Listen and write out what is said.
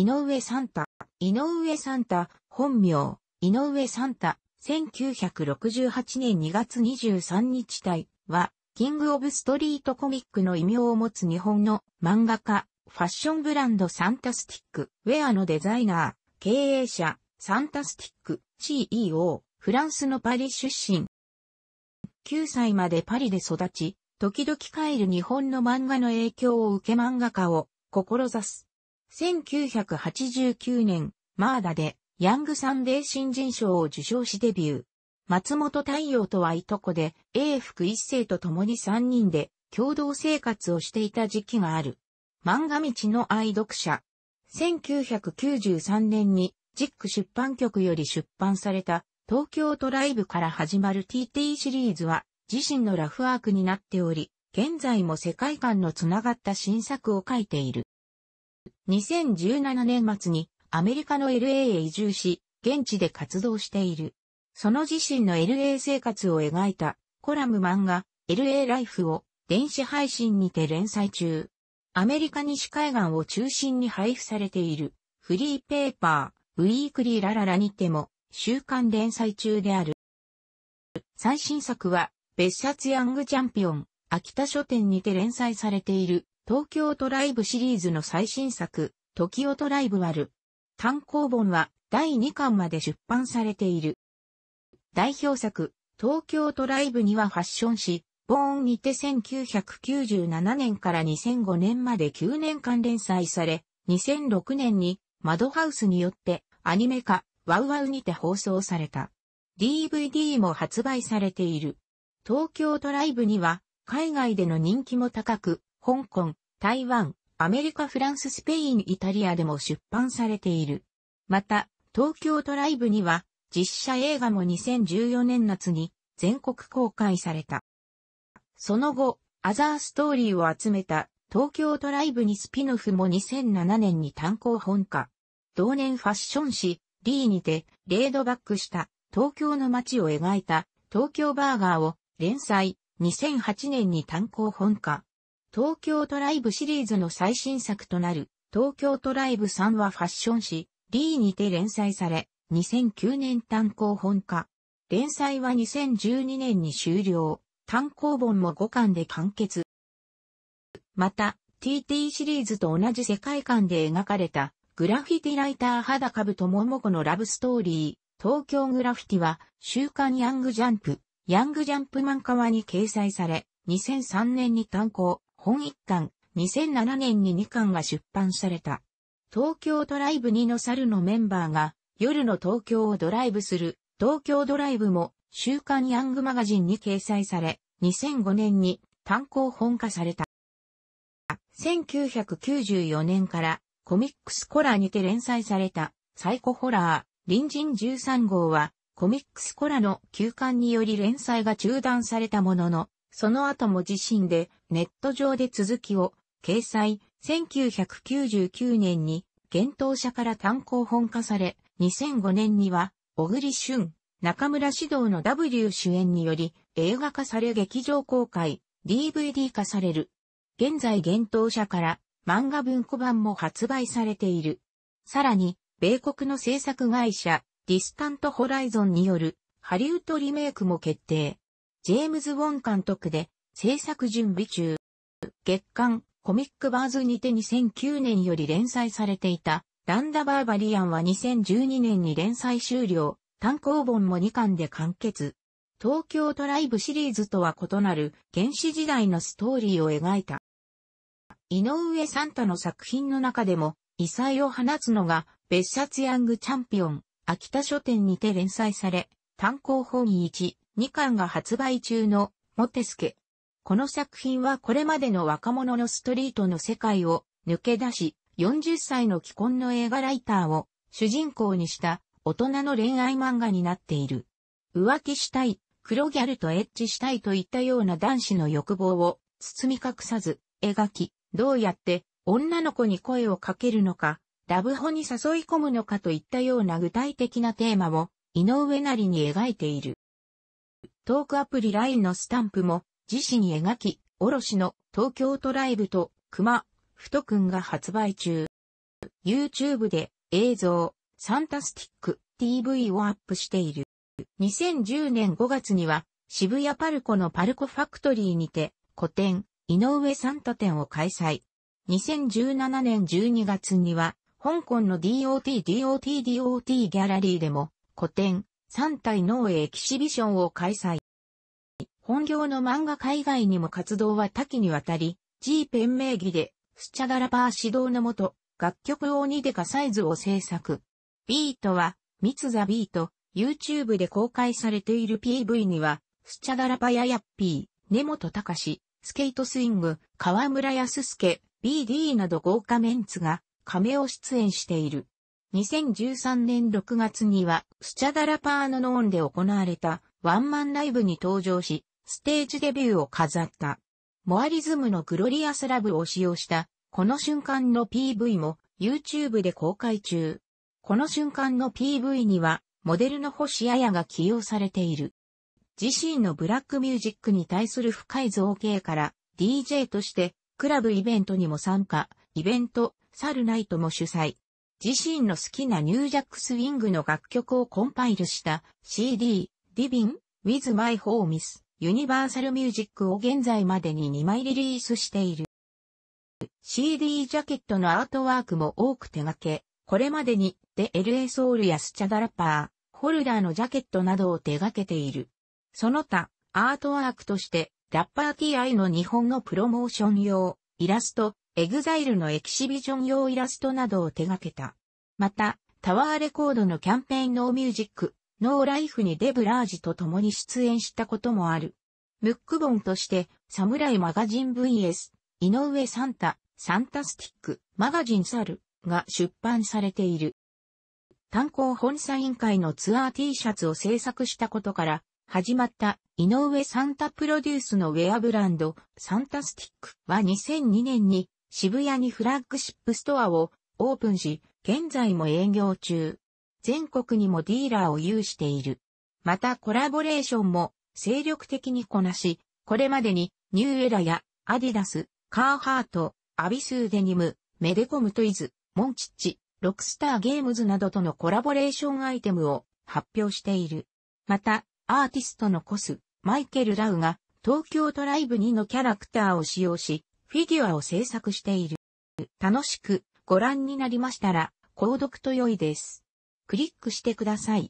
井上サンタ、井上サンタ、本名、井上サンタ、1968年2月23日体は、キングオブストリートコミックの異名を持つ日本の漫画家、ファッションブランドサンタスティック、ウェアのデザイナー、経営者、サンタスティック、CEO、フランスのパリ出身。9歳までパリで育ち、時々帰る日本の漫画の影響を受け漫画家を志す。1989年、マーダで、ヤングサンデー新人賞を受賞しデビュー。松本太陽とはいとこで、英福一世と共に3人で、共同生活をしていた時期がある。漫画道の愛読者。1993年に、ジック出版局より出版された、東京トライブから始まる TT シリーズは、自身のラフワークになっており、現在も世界観のつながった新作を書いている。2017年末にアメリカの LA へ移住し、現地で活動している。その自身の LA 生活を描いたコラム漫画 LA ライフを電子配信にて連載中。アメリカ西海岸を中心に配布されているフリーペーパー、ウィークリーラララにても週刊連載中である。最新作は別冊ヤングチャンピオン、秋田書店にて連載されている東京トライブシリーズの最新作、時をトライブワル。単行本は第2巻まで出版されている。代表作、東京トライブにはファッション誌、ボーンにて1997年から2005年まで9年間連載され、2006年にマドハウスによってアニメ化、ワウワウにて放送された。DVD も発売されている。東京トライブには海外での人気も高く、香港、台湾、アメリカ、フランス、スペイン、イタリアでも出版されている。また、東京ドライブには、実写映画も2014年夏に全国公開された。その後、アザーストーリーを集めた東京ドライブにスピノフも2007年に単行本化。同年ファッション誌、リーにて、レードバックした東京の街を描いた東京バーガーを連載2008年に単行本化。東京トライブシリーズの最新作となる、東京トライブ3はファッション誌、リーにて連載され、2009年単行本化。連載は2012年に終了。単行本も5巻で完結。また、TT シリーズと同じ世界観で描かれた、グラフィティライター肌株と桃子のラブストーリー、東京グラフィティは、週刊ヤングジャンプ、ヤングジャンプ漫画はに掲載され、2003年に単行、本一巻、2007年に2巻が出版された。東京ドライブ2の猿のメンバーが夜の東京をドライブする東京ドライブも週刊ヤングマガジンに掲載され、2005年に単行本化された。1994年からコミックスコラーにて連載されたサイコホラー隣人13号はコミックスコラの休刊により連載が中断されたもののその後も自身でネット上で続きを掲載、1999年に幻冬者から単行本化され、2005年には小栗旬、中村指導の W 主演により映画化され劇場公開、DVD 化される。現在幻冬者から漫画文庫版も発売されている。さらに、米国の制作会社、ディスタントホライゾンによるハリウッドリメイクも決定。ジェームズ・ウォン監督で、制作準備中。月刊、コミックバーズにて2009年より連載されていた、ランダ・バーバリアンは2012年に連載終了、単行本も2巻で完結。東京トライブシリーズとは異なる原始時代のストーリーを描いた。井上サンタの作品の中でも、異彩を放つのが、別冊ヤングチャンピオン、秋田書店にて連載され、単行本1、2巻が発売中のモテスケ。この作品はこれまでの若者のストリートの世界を抜け出し、40歳の既婚の映画ライターを主人公にした大人の恋愛漫画になっている。浮気したい、黒ギャルとエッチしたいといったような男子の欲望を包み隠さず描き、どうやって女の子に声をかけるのか、ラブホに誘い込むのかといったような具体的なテーマを井上なりに描いている。トークアプリ LINE のスタンプも自身に描き、卸の東京トライブと熊、太くんが発売中。YouTube で映像、サンタスティック TV をアップしている。2010年5月には渋谷パルコのパルコファクトリーにて個展、井上サンタ展を開催。2017年12月には香港の DOTDOTDOT ギャラリーでも個展、3体脳エキシビションを開催。本業の漫画海外にも活動は多岐にわたり、G ペン名義で、スチャダラパー指導のもと、楽曲を2デカサイズを制作。ビートは、ミツザビート、YouTube で公開されている PV には、スチャダラパやヤッピー、根本隆、スケートスイング、河村康介、BD など豪華メンツが、亀を出演している。2013年6月には、スチャダラパーノノーンで行われたワンマンライブに登場し、ステージデビューを飾った。モアリズムのグロリアスラブを使用した、この瞬間の PV も YouTube で公開中。この瞬間の PV には、モデルの星彩が起用されている。自身のブラックミュージックに対する深い造形から、DJ として、クラブイベントにも参加、イベント、サルナイトも主催。自身の好きなニュージャックスウィングの楽曲をコンパイルした CD、d i v i n g with My Homies ユニバーサルミュージックを現在までに2枚リリースしている。CD ジャケットのアートワークも多く手掛け、これまでに The LA ソ u ルやスチャダラッパー、ホルダーのジャケットなどを手掛けている。その他、アートワークとして、ラッパー TI の日本のプロモーション用、イラスト、エグザイルのエキシビジョン用イラストなどを手掛けた。また、タワーレコードのキャンペーンノーミュージック、ノーライフにデブラージと共に出演したこともある。ムック本として、サムライマガジン VS、井上サンタ、サンタスティック、マガジンサルが出版されている。炭鉱本社委員会のツアー T シャツを制作したことから、始まった井上サンタプロデュースのウェアブランド、サンタスティックは2002年に渋谷にフラッグシップストアをオープンし、現在も営業中。全国にもディーラーを有している。またコラボレーションも精力的にこなし、これまでにニューエラやアディダス、カーハート、アビスーデニム、メデコムトイズ、モンチッチ、ロックスターゲームズなどとのコラボレーションアイテムを発表している。また、アーティストのコス、マイケル・ラウが東京トライブ2のキャラクターを使用し、フィギュアを制作している。楽しくご覧になりましたら、購読と良いです。クリックしてください。